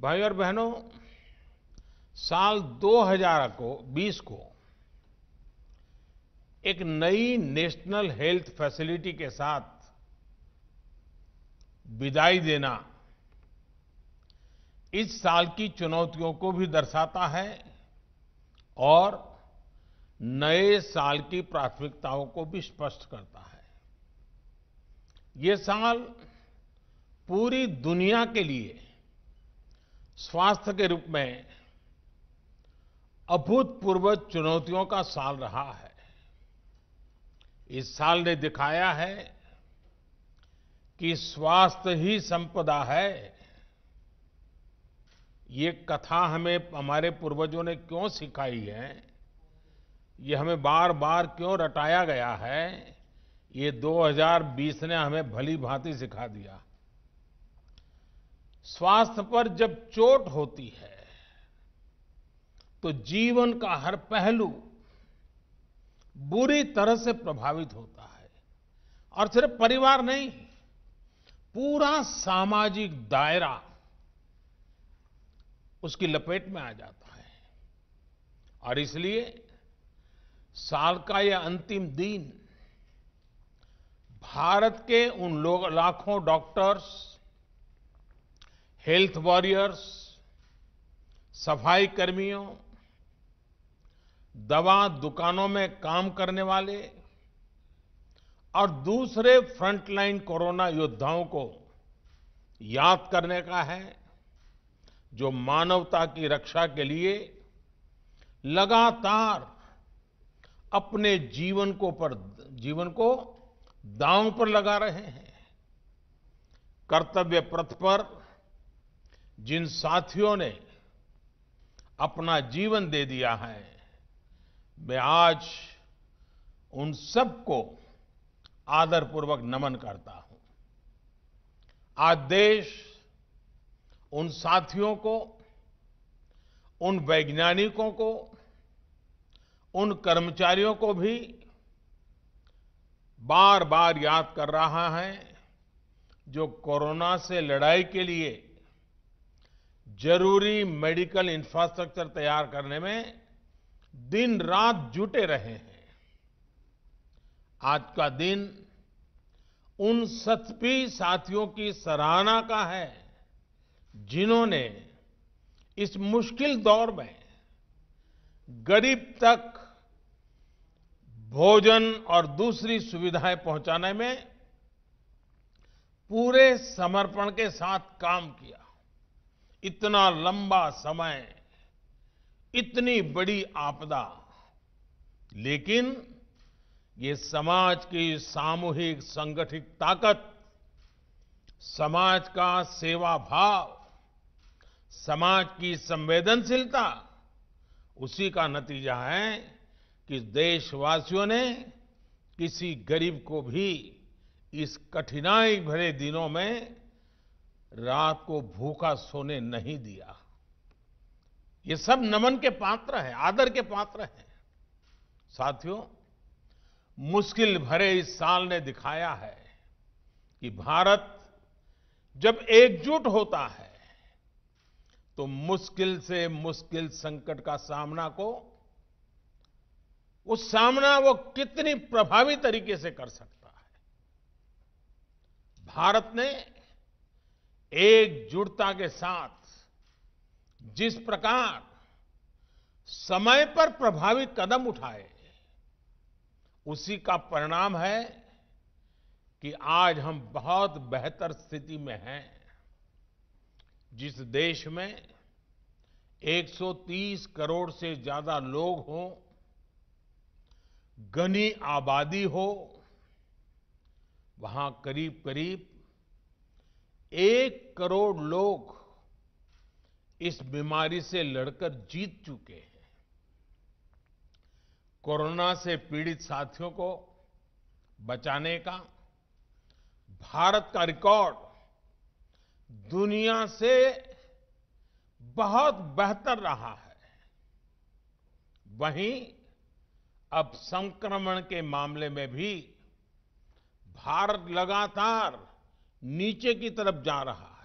भाई और बहनों साल 2000 को 20 को एक नई नेशनल हेल्थ फैसिलिटी के साथ विदाई देना इस साल की चुनौतियों को भी दर्शाता है और नए साल की प्राथमिकताओं को भी स्पष्ट करता है ये साल पूरी दुनिया के लिए स्वास्थ्य के रूप में अभूतपूर्व चुनौतियों का साल रहा है इस साल ने दिखाया है कि स्वास्थ्य ही संपदा है ये कथा हमें हमारे पूर्वजों ने क्यों सिखाई है ये हमें बार बार क्यों रटाया गया है ये 2020 ने हमें भली भांति सिखा दिया स्वास्थ्य पर जब चोट होती है तो जीवन का हर पहलू बुरी तरह से प्रभावित होता है और सिर्फ परिवार नहीं पूरा सामाजिक दायरा उसकी लपेट में आ जाता है और इसलिए साल का यह अंतिम दिन भारत के उन लोग लाखों डॉक्टर्स हेल्थ वॉरियर्स सफाई कर्मियों दवा दुकानों में काम करने वाले और दूसरे फ्रंटलाइन कोरोना योद्धाओं को याद करने का है जो मानवता की रक्षा के लिए लगातार अपने जीवन को पर जीवन को दांव पर लगा रहे हैं कर्तव्य पथ पर जिन साथियों ने अपना जीवन दे दिया है मैं आज उन सबको आदरपूर्वक नमन करता हूं आज देश उन साथियों को उन वैज्ञानिकों को उन कर्मचारियों को भी बार बार याद कर रहा है जो कोरोना से लड़ाई के लिए जरूरी मेडिकल इंफ्रास्ट्रक्चर तैयार करने में दिन रात जुटे रहे हैं आज का दिन उन सत्पी साथियों की सराहना का है जिन्होंने इस मुश्किल दौर में गरीब तक भोजन और दूसरी सुविधाएं पहुंचाने में पूरे समर्पण के साथ काम किया इतना लंबा समय इतनी बड़ी आपदा लेकिन ये समाज की सामूहिक संगठित ताकत समाज का सेवा भाव समाज की संवेदनशीलता उसी का नतीजा है कि देशवासियों ने किसी गरीब को भी इस कठिनाई भरे दिनों में रात को भूखा सोने नहीं दिया ये सब नमन के पात्र हैं आदर के पात्र हैं साथियों मुश्किल भरे इस साल ने दिखाया है कि भारत जब एकजुट होता है तो मुश्किल से मुश्किल संकट का सामना को उस सामना वो कितनी प्रभावी तरीके से कर सकता है भारत ने एकजुटता के साथ जिस प्रकार समय पर प्रभावी कदम उठाए उसी का परिणाम है कि आज हम बहुत बेहतर स्थिति में हैं जिस देश में 130 करोड़ से ज्यादा लोग हों घनी आबादी हो वहां करीब करीब एक करोड़ लोग इस बीमारी से लड़कर जीत चुके हैं कोरोना से पीड़ित साथियों को बचाने का भारत का रिकॉर्ड दुनिया से बहुत बेहतर रहा है वहीं अब संक्रमण के मामले में भी भारत लगातार नीचे की तरफ जा रहा है